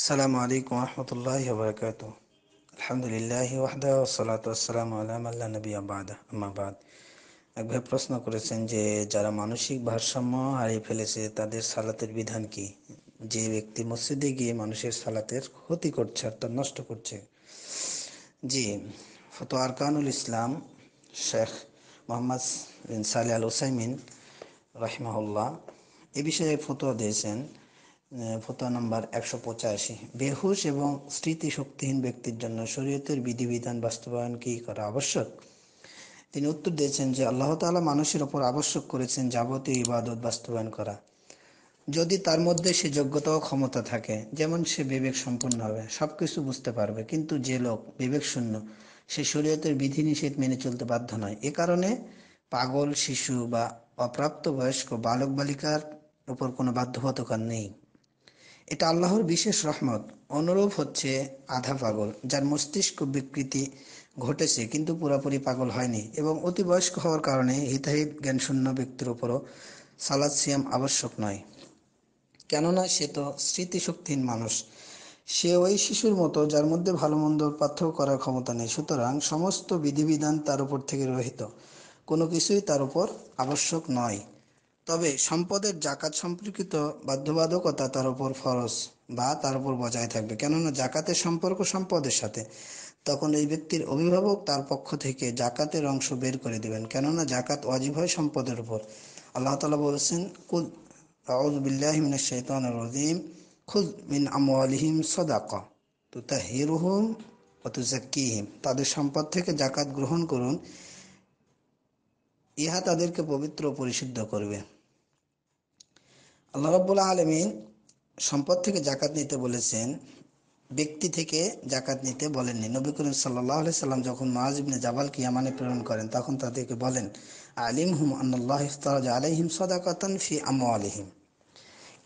السلام عليكم ورحمة الله وبركاته الحمد لله وحده والصلاة والسلام على من لا نبي بعد أما بعد এক প্রশ্ন করেছেন যে যারা মানসিক ভারসাম্য হারিয়ে ফেলেছে তাদের সালাতের বিধান কি যে ব্যক্তি মসজিদে গিয়ে মানুষের সালাতের ক্ষতি করছে অর্থাৎ নষ্ট করছে জি Fatawa Arkanul Islam Sheikh Muhammad Salih Al ওসাইমিন রাহিমাহুল্লাহ এ বিষয়ে ফতোয়া দিয়েছেন ফতোয়া নাম্বার একশো পঁচাশি বেহুশ এবং স্মৃতিশক্তিহীন ব্যক্তির জন্য শরীয়তের বিধিবিধান বাস্তবায়ন কি করা আবশ্যক তিনি উত্তর দিয়েছেন যে আল্লাহ তালা মানুষের ওপর আবশ্যক করেছেন যাবতীয় ইবাদত বাস্তবায়ন করা যদি তার মধ্যে সে যোগ্যতা ও ক্ষমতা থাকে যেমন সে বিবেক সম্পন্ন হবে সব কিছু বুঝতে পারবে কিন্তু যে লোক বিবেক শূন্য সে শরীয়তের বিধিনিষেধ মেনে চলতে বাধ্য নয় এ কারণে পাগল শিশু বা অপ্রাপ্ত বয়স্ক বালক বালিকার উপর কোনো বাধ্যবাধকতা নেই এটা আল্লাহর বিশেষ রহমত অনুরূপ হচ্ছে আধা পাগল যার মস্তিষ্ক বিকৃতি ঘটেছে কিন্তু পুরোপুরি পাগল হয়নি এবং অতি বয়স্ক হওয়ার কারণে হিতাহিত জ্ঞানশূন্য ব্যক্তির উপরও সালাদ সিয়াম আবশ্যক নয় কেননা সে তো স্মৃতিশক্তিহীন মানুষ সে ওই শিশুর মতো যার মধ্যে ভালো মন্দ পার্থক্য করার ক্ষমতা নেই সুতরাং সমস্ত বিধিবিধান তার উপর থেকে রহিত কোনো কিছুই তার উপর আবশ্যক নয় তবে সম্পদের জাকাত সম্পর্কিত বাধ্যবাধকতা তার উপর ফরজ বা তার উপর বজায় থাকবে কেননা জাকাতের সম্পর্ক সম্পদের সাথে তখন এই ব্যক্তির অভিভাবক তার পক্ষ থেকে জাকাতের অংশ বের করে দেবেন কেননা জাকাত অজীব হয় সম্পদের উপর আল্লাহ তালা বলেছেন কুল রাউজবিল্লাহিমিনা শৈতান রহিম খুদ মিন আমিম সদাক তো তাহিরুহম অতুজাকিহিম তাদের সম্পদ থেকে জাকাত গ্রহণ করুন ইহা তাদেরকে পবিত্র পরিশুদ্ধ করবে আল্লাহ রব্বুল আলমিন সম্পদ থেকে জাকাত নিতে বলেছেন ব্যক্তি থেকে জাকাত নিতে বলেননি নবী করিম সাল্লাহ সাল্লাম যখন মাহাজিবনে জাবাল কিয়ামানে প্রেরণ করেন তখন তাদেরকে বলেন আলিম হুম আন্নাল্লাহ ইফতারাজ আলহিম সদাকাতন ফি আম আলহিম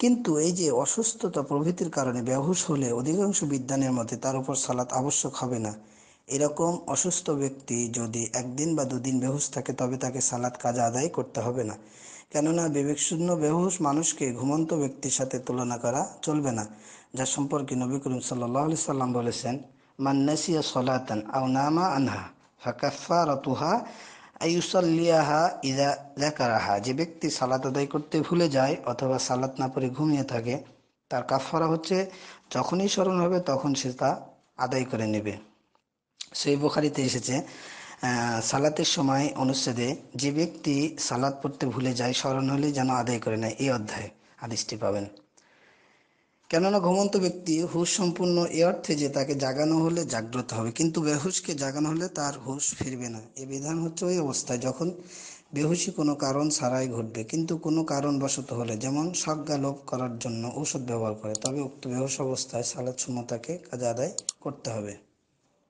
কিন্তু এই যে অসুস্থতা প্রভৃতির কারণে ব্যবহৃত হলে অধিকাংশ বিদ্যানের মতে তার উপর সালাত আবশ্যক হবে না এরকম অসুস্থ ব্যক্তি যদি একদিন বা দুদিন বেহুশ থাকে তবে তাকে সালাত কাজ আদায় করতে হবে না কেননা বিবেকশূন্য বেহুশ মানুষকে ঘুমন্ত ব্যক্তির সাথে তুলনা করা চলবে না যা সম্পর্কে নবী করিম সাল্লাহ আলি সাল্লাম বলেছেন মান্নাসিয়া সলাতান আও নামা আনহা ফাকাফা রতুহা আয়ুসল্লিয়াহা ইদা দেখারাহা যে ব্যক্তি সালাত আদায় করতে ভুলে যায় অথবা সালাত না পরে ঘুমিয়ে থাকে তার কাফারা হচ্ছে যখনই স্মরণ হবে তখন সে তা আদায় করে নেবে সেই বোখারিতে এসেছে সালাতের সময় অনুচ্ছেদে যে ব্যক্তি সালাত পড়তে ভুলে যায় স্মরণ হলে যেন আদায় করে নেয় এই অধ্যায়ে আদেশটি পাবেন কেননা ঘুমন্ত ব্যক্তি হুশ সম্পূর্ণ এ অর্থে যে তাকে জাগানো হলে জাগ্রত হবে কিন্তু বেহুশকে জাগানো হলে তার হুশ ফিরবে না এ বিধান হচ্ছে ওই অবস্থায় যখন বেহুশি কোনো কারণ ছাড়াই ঘটবে কিন্তু কোনো কারণবশত হলে যেমন সজ্ঞা লোভ করার জন্য ঔষধ ব্যবহার করে তবে উক্ত বেহুশ অবস্থায় সালাদ শূন্যতাকে কাজে আদায় করতে হবে